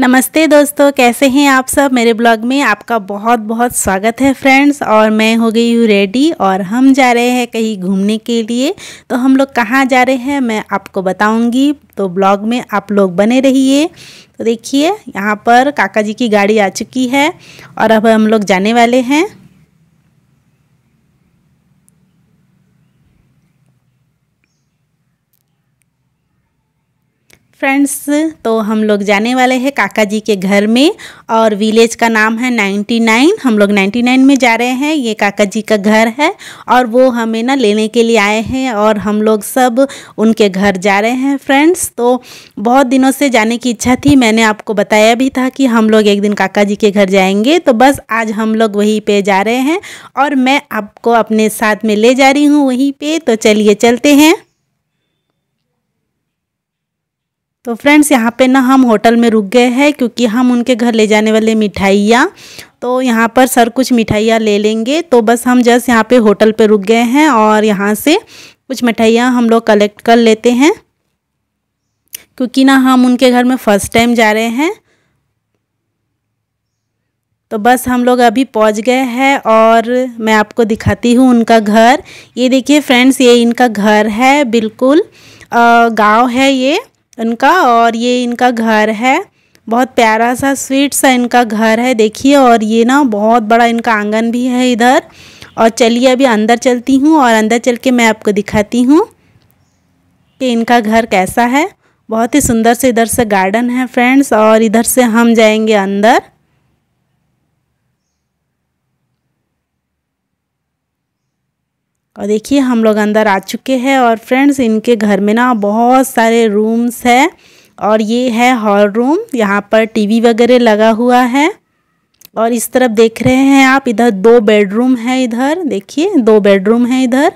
नमस्ते दोस्तों कैसे हैं आप सब मेरे ब्लॉग में आपका बहुत बहुत स्वागत है फ्रेंड्स और मैं हो गई हूँ रेडी और हम जा रहे हैं कहीं घूमने के लिए तो हम लोग कहाँ जा रहे हैं मैं आपको बताऊंगी तो ब्लॉग में आप लोग बने रहिए तो देखिए यहाँ पर काका जी की गाड़ी आ चुकी है और अब हम लोग जाने वाले हैं फ्रेंड्स तो हम लोग जाने वाले हैं काका जी के घर में और विलेज का नाम है 99 हम लोग 99 में जा रहे हैं ये काका जी का घर है और वो हमें ना लेने के लिए आए हैं और हम लोग सब उनके घर जा रहे हैं फ्रेंड्स तो बहुत दिनों से जाने की इच्छा थी मैंने आपको बताया भी था कि हम लोग एक दिन काका जी के घर जाएंगे तो बस आज हम लोग वहीं पर जा रहे हैं और मैं आपको अपने साथ में ले जा रही हूँ वहीं पर तो चलिए चलते हैं तो फ्रेंड्स यहाँ पे ना हम होटल में रुक गए हैं क्योंकि हम उनके घर ले जाने वाले मिठाइयाँ तो यहाँ पर सर कुछ मिठाइयाँ ले लेंगे तो बस हम जस्ट यहाँ पे होटल पे रुक गए हैं और यहाँ से कुछ मिठाइयाँ हम लोग कलेक्ट कर लेते हैं क्योंकि ना हम उनके घर में फ़र्स्ट टाइम जा रहे हैं तो बस हम लोग अभी पहुंच गए हैं और मैं आपको दिखाती हूँ उनका घर ये देखिए फ्रेंड्स ये इनका घर है बिल्कुल गांव है ये इनका और ये इनका घर है बहुत प्यारा सा स्वीट सा इनका घर है देखिए और ये ना बहुत बड़ा इनका आंगन भी है इधर और चलिए अभी अंदर चलती हूँ और अंदर चल के मैं आपको दिखाती हूँ कि इनका घर कैसा है बहुत ही सुंदर से इधर से गार्डन है फ्रेंड्स और इधर से हम जाएंगे अंदर और देखिए हम लोग अंदर आ चुके हैं और फ्रेंड्स इनके घर में ना बहुत सारे रूम्स है और ये है हॉल रूम यहाँ पर टीवी वगैरह लगा हुआ है और इस तरफ देख रहे हैं आप इधर दो बेडरूम है इधर देखिए दो बेडरूम है इधर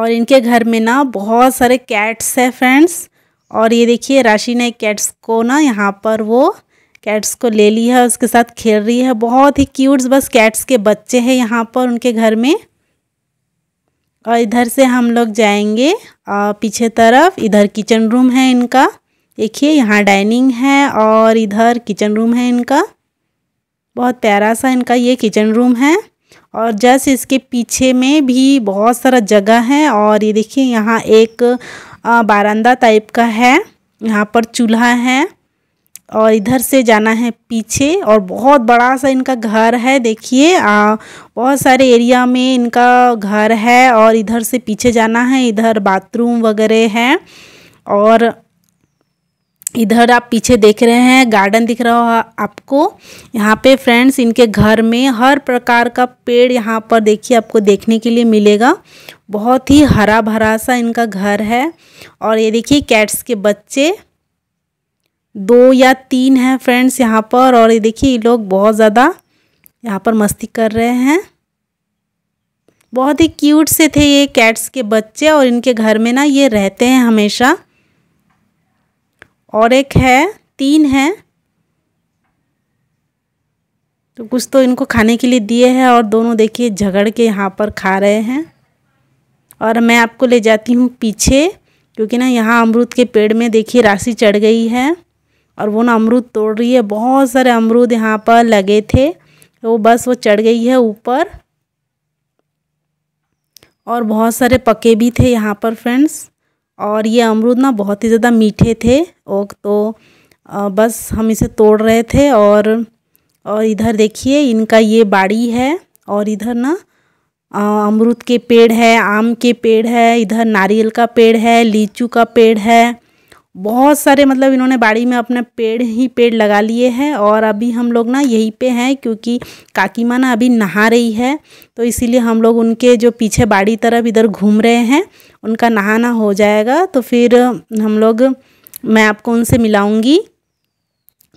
और इनके घर में ना बहुत सारे कैट्स है फ्रेंड्स और ये देखिए राशि ने कैट्स को ना यहाँ पर वो कैट्स को ले ली है उसके साथ खेल रही है बहुत ही क्यूट्स बस कैट्स के बच्चे हैं यहाँ पर उनके घर में और इधर से हम लोग जाएंगे पीछे तरफ इधर किचन रूम है इनका देखिए यहाँ डाइनिंग है और इधर किचन रूम है इनका बहुत प्यारा सा इनका ये किचन रूम है और जस्ट इसके पीछे में भी बहुत सारा जगह है और ये देखिए यहाँ एक बारंदा टाइप का है यहाँ पर चूल्हा है और इधर से जाना है पीछे और बहुत बड़ा सा इनका घर है देखिए बहुत सारे एरिया में इनका घर है और इधर से पीछे जाना है इधर बाथरूम वगैरह है और इधर आप पीछे देख रहे हैं गार्डन दिख रहा होगा आपको यहाँ पे फ्रेंड्स इनके घर में हर प्रकार का पेड़ यहाँ पर देखिए आपको देखने के लिए मिलेगा बहुत ही हरा भरा सा इनका घर है और ये देखिए कैट्स के बच्चे दो या तीन हैं फ्रेंड्स यहाँ पर और ये देखिए ये लोग बहुत ज़्यादा यहाँ पर मस्ती कर रहे हैं बहुत ही क्यूट से थे ये कैट्स के बच्चे और इनके घर में ना ये रहते हैं हमेशा और एक है तीन है तो कुछ तो इनको खाने के लिए दिए हैं और दोनों देखिए झगड़ के यहाँ पर खा रहे हैं और मैं आपको ले जाती हूँ पीछे क्योंकि ना यहाँ अमरूद के पेड़ में देखिए राशि चढ़ गई है और वो ना अमरूद तोड़ रही है बहुत सारे अमरूद यहाँ पर लगे थे वो बस वो चढ़ गई है ऊपर और बहुत सारे पके भी थे यहाँ पर फ्रेंड्स और ये अमरूद ना बहुत ही ज़्यादा मीठे थे ओक तो बस हम इसे तोड़ रहे थे और और इधर देखिए इनका ये बाड़ी है और इधर ना अमरूद के पेड़ है आम के पेड़ है इधर नारियल का पेड़ है लीचू का पेड़ है बहुत सारे मतलब इन्होंने बाड़ी में अपने पेड़ ही पेड़ लगा लिए हैं और अभी हम लोग ना यहीं पे हैं क्योंकि काकी माँ ना अभी नहा रही है तो इसीलिए हम लोग उनके जो पीछे बाड़ी तरफ इधर घूम रहे हैं उनका नहाना हो जाएगा तो फिर हम लोग मैं आपको उनसे मिलाऊंगी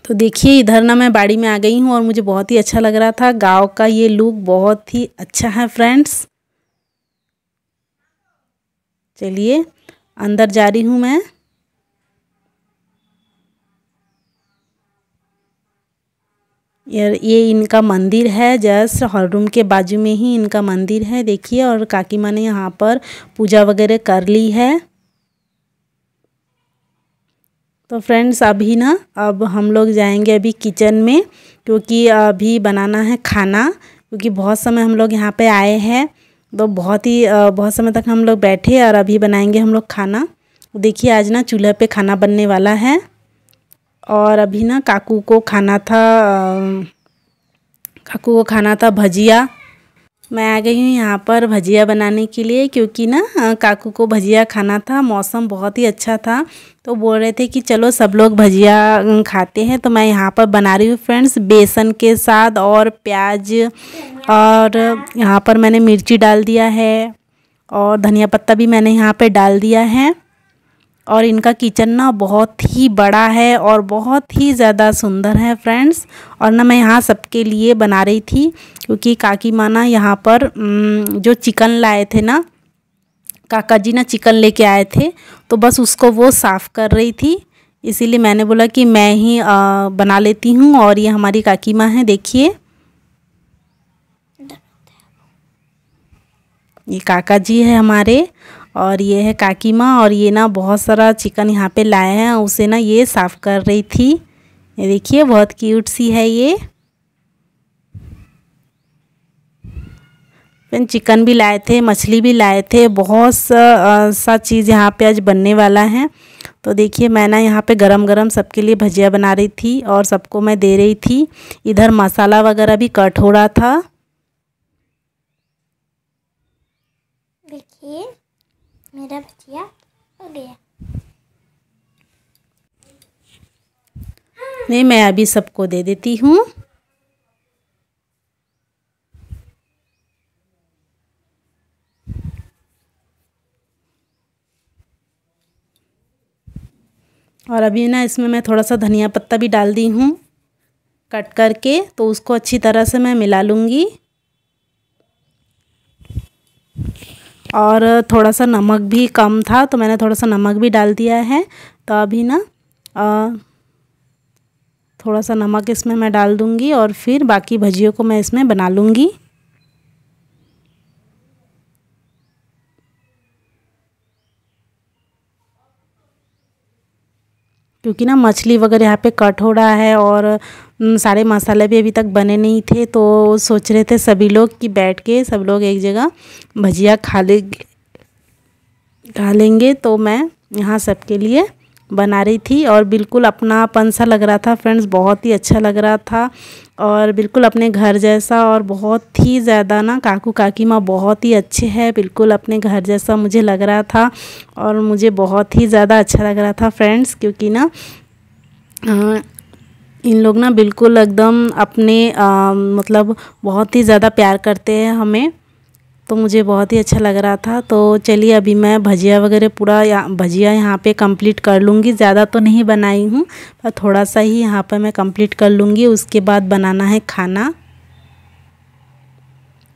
तो देखिए इधर ना मैं बाड़ी में आ गई हूँ और मुझे बहुत ही अच्छा लग रहा था गाँव का ये लुक बहुत ही अच्छा है फ्रेंड्स चलिए अंदर जा रही हूँ मैं ये इनका मंदिर है जस्ट हॉल रूम के बाजू में ही इनका मंदिर है देखिए और काकी माँ ने यहाँ पर पूजा वगैरह कर ली है तो फ्रेंड्स अभी ना अब हम लोग जाएंगे अभी किचन में क्योंकि अभी बनाना है खाना क्योंकि बहुत समय हम लोग यहाँ पे आए हैं तो बहुत ही बहुत समय तक हम लोग बैठे और अभी बनाएंगे हम लोग खाना देखिए आज ना चूल्हे पे खाना बनने वाला है और अभी ना काकू को खाना था काकू को खाना था भजिया मैं आ गई हूँ यहाँ पर भजिया बनाने के लिए क्योंकि ना काकू को भजिया खाना था मौसम बहुत ही अच्छा था तो बोल रहे थे कि चलो सब लोग भजिया खाते हैं तो मैं यहाँ पर बना रही हूँ फ्रेंड्स बेसन के साथ और प्याज और यहाँ पर मैंने मिर्ची डाल दिया है और धनिया पत्ता भी मैंने यहाँ पर डाल दिया है और इनका किचन ना बहुत ही बड़ा है और बहुत ही ज़्यादा सुंदर है फ्रेंड्स और ना मैं यहाँ सबके लिए बना रही थी क्योंकि काकी माँ ना यहाँ पर जो चिकन लाए थे ना काका जी ना चिकन लेके आए थे तो बस उसको वो साफ़ कर रही थी इसीलिए मैंने बोला कि मैं ही आ, बना लेती हूँ और ये हमारी काकी माँ है देखिए ये काका जी है हमारे और ये है काकी माँ और ये ना बहुत सारा चिकन यहाँ पे लाए हैं उसे ना ये साफ़ कर रही थी ये देखिए बहुत क्यूट सी है ये फिर चिकन भी लाए थे मछली भी लाए थे बहुत सा, सा चीज़ यहाँ पे आज बनने वाला है तो देखिए मैं ना यहाँ पे गरम गरम सबके लिए भजिया बना रही थी और सबको मैं दे रही थी इधर मसाला वगैरह भी कट हो रहा था देखिए मेरा भजिया हो गया नहीं मैं अभी सबको दे देती हूँ और अभी ना इसमें मैं थोड़ा सा धनिया पत्ता भी डाल दी हूँ कट करके तो उसको अच्छी तरह से मैं मिला लूँगी और थोड़ा सा नमक भी कम था तो मैंने थोड़ा सा नमक भी डाल दिया है तो अभी ना थोड़ा सा नमक इसमें मैं डाल दूँगी और फिर बाकी भजियों को मैं इसमें बना लूँगी क्योंकि ना मछली वगैरह यहाँ पे कट हो रहा है और सारे मसाले भी अभी तक बने नहीं थे तो सोच रहे थे सभी लोग कि बैठ के सब लोग एक जगह भजिया खा ले खा लेंगे तो मैं यहाँ सबके लिए बना रही थी और बिल्कुल अपनापन सा लग रहा था फ्रेंड्स बहुत ही अच्छा लग रहा था और बिल्कुल अपने घर जैसा और बहुत ही ज़्यादा ना काकू काकी माँ बहुत ही अच्छे हैं बिल्कुल अपने घर जैसा मुझे लग रहा था और मुझे बहुत ही ज़्यादा अच्छा लग रहा था फ्रेंड्स क्योंकि ना आ, इन लोग ना बिल्कुल एकदम अपने आ, मतलब बहुत ही ज़्यादा प्यार करते हैं हमें तो मुझे बहुत ही अच्छा लग रहा था तो चलिए अभी मैं भजिया वगैरह पूरा या भजिया यहाँ पे कंप्लीट कर लूँगी ज़्यादा तो नहीं बनाई हूँ पर थोड़ा सा ही यहाँ पर मैं कंप्लीट कर लूँगी उसके बाद बनाना है खाना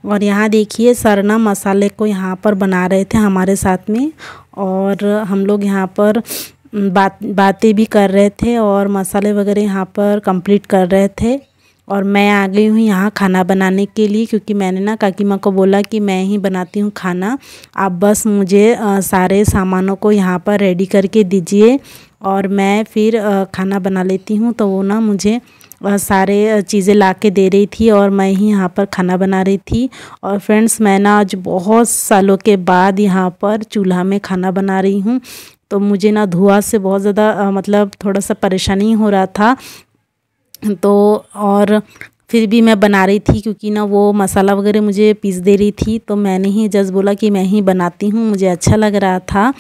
और यहाँ देखिए सरना मसाले को यहाँ पर बना रहे थे हमारे साथ में और हम लोग यहाँ पर बात बातें भी कर रहे थे और मसाले वगैरह यहाँ पर कंप्लीट कर रहे थे और मैं आ गई हूँ यहाँ खाना बनाने के लिए क्योंकि मैंने ना काकी माँ को बोला कि मैं ही बनाती हूँ खाना आप बस मुझे सारे सामानों को यहाँ पर रेडी करके दीजिए और मैं फिर खाना बना लेती हूँ तो वो ना मुझे सारे चीज़ें ला के दे रही थी और मैं ही यहाँ पर खाना बना रही थी और फ्रेंड्स मैं ना आज बहुत सालों के बाद यहाँ पर चूल्हा में खाना बना रही हूँ तो मुझे ना धुआं से बहुत ज़्यादा मतलब थोड़ा सा परेशानी हो रहा था तो और फिर भी मैं बना रही थी क्योंकि ना वो मसाला वगैरह मुझे पीस दे रही थी तो मैंने ही जस्ट बोला कि मैं ही बनाती हूँ मुझे अच्छा लग रहा था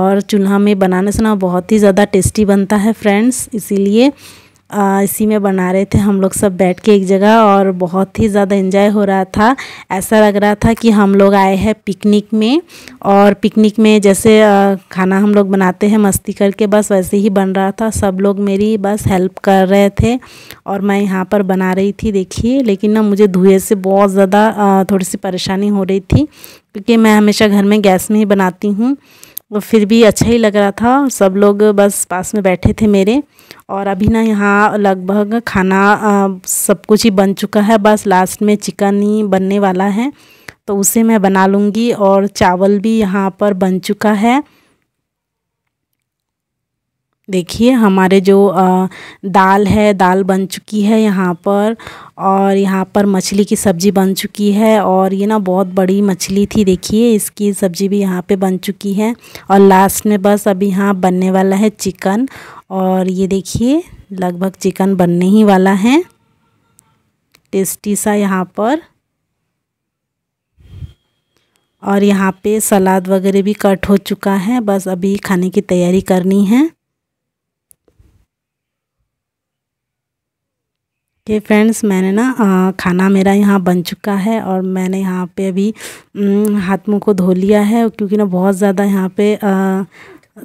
और चूल्हा में बनाने से ना बहुत ही ज़्यादा टेस्टी बनता है फ्रेंड्स इसीलिए आ, इसी में बना रहे थे हम लोग सब बैठ के एक जगह और बहुत ही ज़्यादा इन्जॉय हो रहा था ऐसा लग रहा था कि हम लोग आए हैं पिकनिक में और पिकनिक में जैसे आ, खाना हम लोग बनाते हैं मस्ती करके बस वैसे ही बन रहा था सब लोग मेरी बस हेल्प कर रहे थे और मैं यहाँ पर बना रही थी देखिए लेकिन ना मुझे धुएँ से बहुत ज़्यादा थोड़ी सी परेशानी हो रही थी क्योंकि मैं हमेशा घर में गैस में ही बनाती हूँ तो फिर भी अच्छा ही लग रहा था सब लोग बस पास में बैठे थे मेरे और अभी ना यहाँ लगभग खाना आ, सब कुछ ही बन चुका है बस लास्ट में चिकन ही बनने वाला है तो उसे मैं बना लूँगी और चावल भी यहाँ पर बन चुका है देखिए हमारे जो दाल है दाल बन चुकी है यहाँ पर और यहाँ पर मछली की सब्ज़ी बन चुकी है और ये ना बहुत बड़ी मछली थी देखिए इसकी सब्ज़ी भी यहाँ पे बन चुकी है और लास्ट में बस अभी यहाँ बनने वाला है चिकन और ये देखिए लगभग चिकन बनने ही वाला है टेस्टी सा यहाँ पर और यहाँ पे सलाद वगैरह भी कट हो चुका है बस अभी खाने की तैयारी करनी है ये फ्रेंड्स मैंने ना खाना मेरा यहाँ बन चुका है और मैंने यहाँ पे अभी हाथ मुँह को धो लिया है क्योंकि ना बहुत ज़्यादा यहाँ पे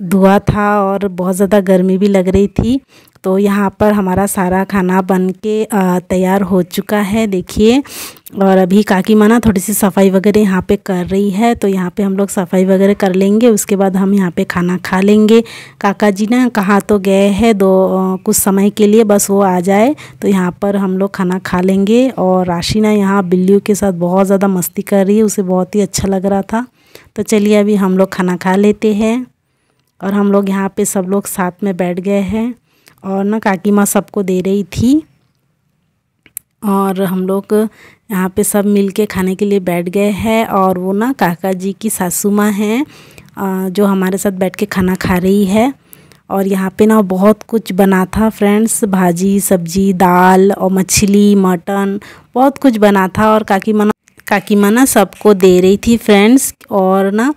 धुआँ था और बहुत ज़्यादा गर्मी भी लग रही थी तो यहाँ पर हमारा सारा खाना बन के तैयार हो चुका है देखिए और अभी काकी माना थोड़ी सी सफाई वगैरह यहाँ पे कर रही है तो यहाँ पे हम लोग सफाई वगैरह कर लेंगे उसके बाद हम यहाँ पे खाना खा लेंगे काका जी ना कहाँ तो गए हैं दो कुछ समय के लिए बस वो आ जाए तो यहाँ पर हम लोग खाना खा लेंगे और राशि ना यहाँ बिल्लियों के साथ बहुत ज़्यादा मस्ती कर रही है उसे बहुत ही अच्छा लग रहा था तो चलिए अभी हम लोग खाना खा लेते हैं और हम लोग यहाँ पर सब लोग साथ में बैठ गए हैं और ना काकी माँ सबको दे रही थी और हम लोग यहाँ पे सब मिल के खाने के लिए बैठ गए हैं और वो ना काका जी की सासू माँ हैं जो हमारे साथ बैठ के खाना खा रही है और यहाँ पे ना बहुत कुछ बना था फ्रेंड्स भाजी सब्जी दाल और मछली मटन बहुत कुछ बना था और काकी माँ काकीमा ना सबको दे रही थी फ्रेंड्स और ना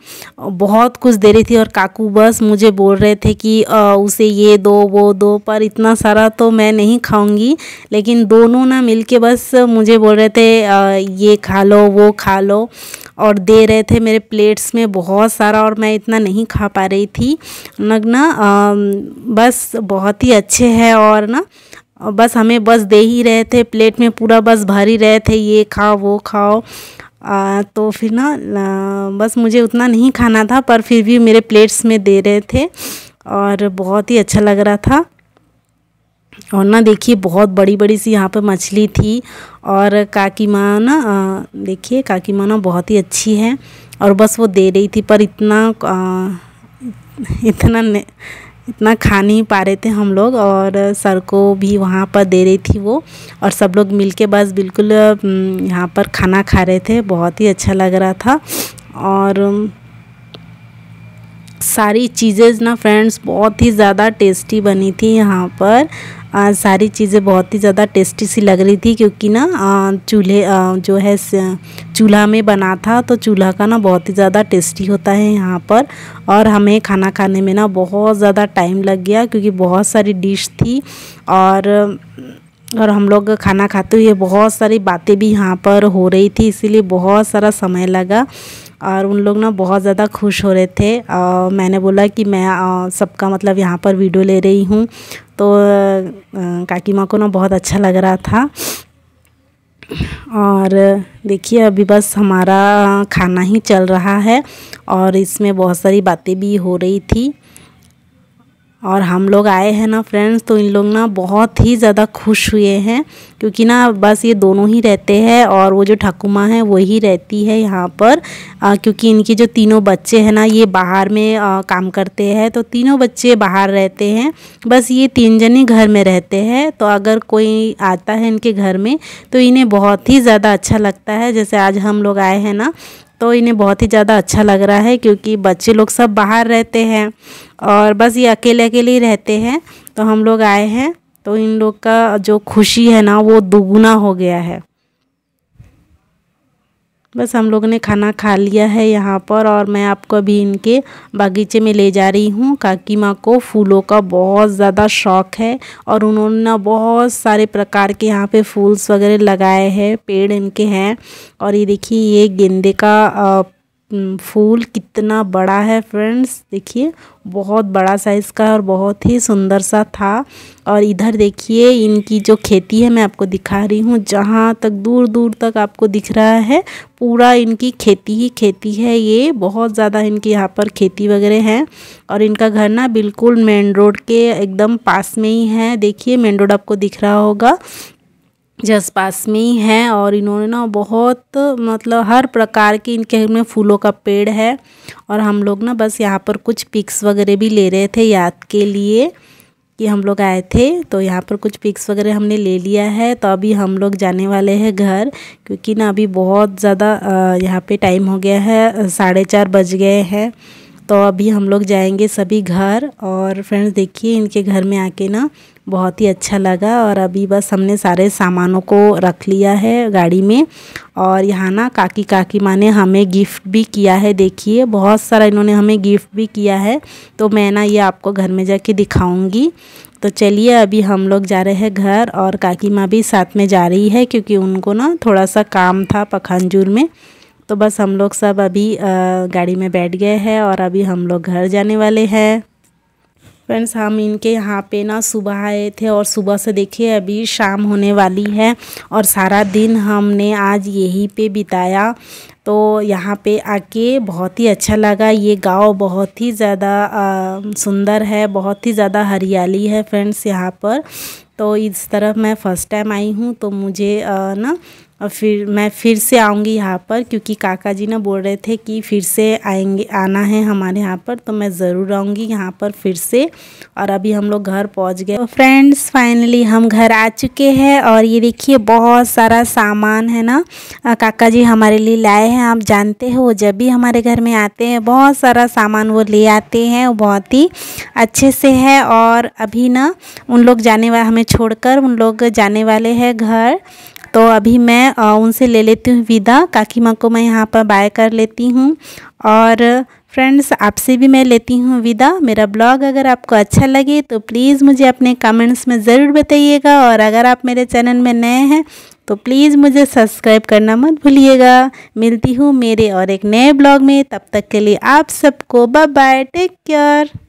बहुत कुछ दे रही थी और काकू बस मुझे बोल रहे थे कि आ, उसे ये दो वो दो पर इतना सारा तो मैं नहीं खाऊंगी लेकिन दोनों ना मिलके बस मुझे बोल रहे थे आ, ये खा लो वो खा लो और दे रहे थे मेरे प्लेट्स में बहुत सारा और मैं इतना नहीं खा पा रही थी नगना बस बहुत ही अच्छे है और ना और बस हमें बस दे ही रहे थे प्लेट में पूरा बस भर ही रहे थे ये खाओ वो खाओ आ, तो फिर ना बस मुझे उतना नहीं खाना था पर फिर भी मेरे प्लेट्स में दे रहे थे और बहुत ही अच्छा लग रहा था और ना देखिए बहुत बड़ी बड़ी सी यहाँ पर मछली थी और काकी माँ ना देखिए काकी माँ ना बहुत ही अच्छी है और बस वो दे रही थी पर इतना आ, इतना इतना खा नहीं पा रहे थे हम लोग और सर को भी वहाँ पर दे रही थी वो और सब लोग मिल के बस बिल्कुल यहाँ पर खाना खा रहे थे बहुत ही अच्छा लग रहा था और सारी चीज़ें ना फ्रेंड्स बहुत ही ज़्यादा टेस्टी बनी थी यहाँ पर आ, सारी चीज़ें बहुत ही ज़्यादा टेस्टी सी लग रही थी क्योंकि ना चूल्हे जो है चूल्हा में बना था तो चूल्हा का ना बहुत ही ज़्यादा टेस्टी होता है यहाँ पर और हमें खाना खाने में ना बहुत ज़्यादा टाइम लग गया क्योंकि बहुत सारी डिश थी और और हम लोग खाना खाते हुए बहुत सारी बातें भी यहाँ पर हो रही थी इसीलिए बहुत सारा समय लगा और उन लोग ना बहुत ज़्यादा खुश हो रहे थे आ, मैंने बोला कि मैं सबका मतलब यहाँ पर वीडियो ले रही हूँ तो काकी माँ को ना बहुत अच्छा लग रहा था और देखिए अभी बस हमारा खाना ही चल रहा है और इसमें बहुत सारी बातें भी हो रही थी और हम लोग आए हैं ना फ्रेंड्स तो इन लोग ना बहुत ही ज़्यादा खुश हुए हैं क्योंकि ना बस ये दोनों ही रहते हैं और वो जो ठकुमा है वही रहती है यहाँ पर आ, क्योंकि इनके जो तीनों बच्चे हैं ना ये बाहर में आ, काम करते हैं तो तीनों बच्चे बाहर रहते हैं बस ये तीन जने घर में रहते हैं तो अगर कोई आता है इनके घर में तो इन्हें बहुत ही ज़्यादा अच्छा लगता है जैसे आज हम लोग आए हैं ना तो इन्हें बहुत ही ज़्यादा अच्छा लग रहा है क्योंकि बच्चे लोग सब बाहर रहते हैं और बस ये अकेले अकेले ही रहते हैं तो हम लोग आए हैं तो इन लोग का जो खुशी है ना वो दोगुना हो गया है बस हम लोगों ने खाना खा लिया है यहाँ पर और मैं आपको अभी इनके बगीचे में ले जा रही हूँ काकी माँ को फूलों का बहुत ज़्यादा शौक़ है और उन्होंने ना बहुत सारे प्रकार के यहाँ पे फूल्स वगैरह लगाए हैं पेड़ इनके हैं और ये देखिए ये गेंदे का फूल कितना बड़ा है फ्रेंड्स देखिए बहुत बड़ा साइज़ का और बहुत ही सुंदर सा था और इधर देखिए इनकी जो खेती है मैं आपको दिखा रही हूँ जहाँ तक दूर दूर तक आपको दिख रहा है पूरा इनकी खेती ही खेती है ये बहुत ज़्यादा इनके यहाँ पर खेती वगैरह है और इनका घर ना बिल्कुल मेन रोड के एकदम पास में ही है देखिए मेन रोड आपको दिख रहा होगा जस्ट पास में ही हैं और इन्होंने ना बहुत मतलब हर प्रकार के इनके घर में फूलों का पेड़ है और हम लोग ना बस यहाँ पर कुछ पिक्स वगैरह भी ले रहे थे याद के लिए कि हम लोग आए थे तो यहाँ पर कुछ पिक्स वगैरह हमने ले लिया है तो अभी हम लोग जाने वाले हैं घर क्योंकि ना अभी बहुत ज़्यादा यहाँ पे टाइम हो गया है साढ़े चार बज गए हैं तो अभी हम लोग जाएंगे सभी घर और फ्रेंड्स देखिए इनके घर में आके ना बहुत ही अच्छा लगा और अभी बस हमने सारे सामानों को रख लिया है गाड़ी में और यहाँ ना काकी काकी माँ ने हमें गिफ्ट भी किया है देखिए बहुत सारा इन्होंने हमें गिफ्ट भी किया है तो मैं ना ये आपको घर में जाके दिखाऊंगी तो चलिए अभी हम लोग जा रहे हैं घर और काकी माँ भी साथ में जा रही है क्योंकि उनको ना थोड़ा सा काम था पखानजूर में तो बस हम लोग सब अभी गाड़ी में बैठ गए हैं और अभी हम लोग घर जाने वाले हैं फ्रेंड्स हम इनके यहाँ पे ना सुबह आए थे और सुबह से देखिए अभी शाम होने वाली है और सारा दिन हमने आज यहीं पे बिताया तो यहाँ पे आके बहुत ही अच्छा लगा ये गांव बहुत ही ज़्यादा सुंदर है बहुत ही ज़्यादा हरियाली है फ्रेंड्स यहाँ पर तो इस तरफ मैं फ़र्स्ट टाइम आई हूँ तो मुझे आ, ना और फिर मैं फिर से आऊँगी यहाँ पर क्योंकि काका जी ना बोल रहे थे कि फिर से आएंगे आना है हमारे यहाँ पर तो मैं ज़रूर आऊँगी यहाँ पर फिर से और अभी हम लोग घर पहुँच गए तो फ्रेंड्स फाइनली हम घर आ चुके हैं और ये देखिए बहुत सारा सामान है ना काका जी हमारे लिए लाए हैं आप जानते हो जब भी हमारे घर में आते हैं बहुत सारा सामान वो ले आते हैं बहुत ही अच्छे से है और अभी ना उन लोग जाने वाले हमें छोड़कर उन लोग जाने वाले हैं घर तो अभी मैं उनसे ले लेती हूँ विदा माँ को मैं यहाँ पर बाय कर लेती हूँ और फ्रेंड्स आपसे भी मैं लेती हूँ विदा मेरा ब्लॉग अगर आपको अच्छा लगे तो प्लीज़ मुझे अपने कमेंट्स में ज़रूर बताइएगा और अगर आप मेरे चैनल में नए हैं तो प्लीज़ मुझे सब्सक्राइब करना मत भूलिएगा मिलती हूँ मेरे और एक नए ब्लॉग में तब तक के लिए आप सबको बाय बाय टेक केयर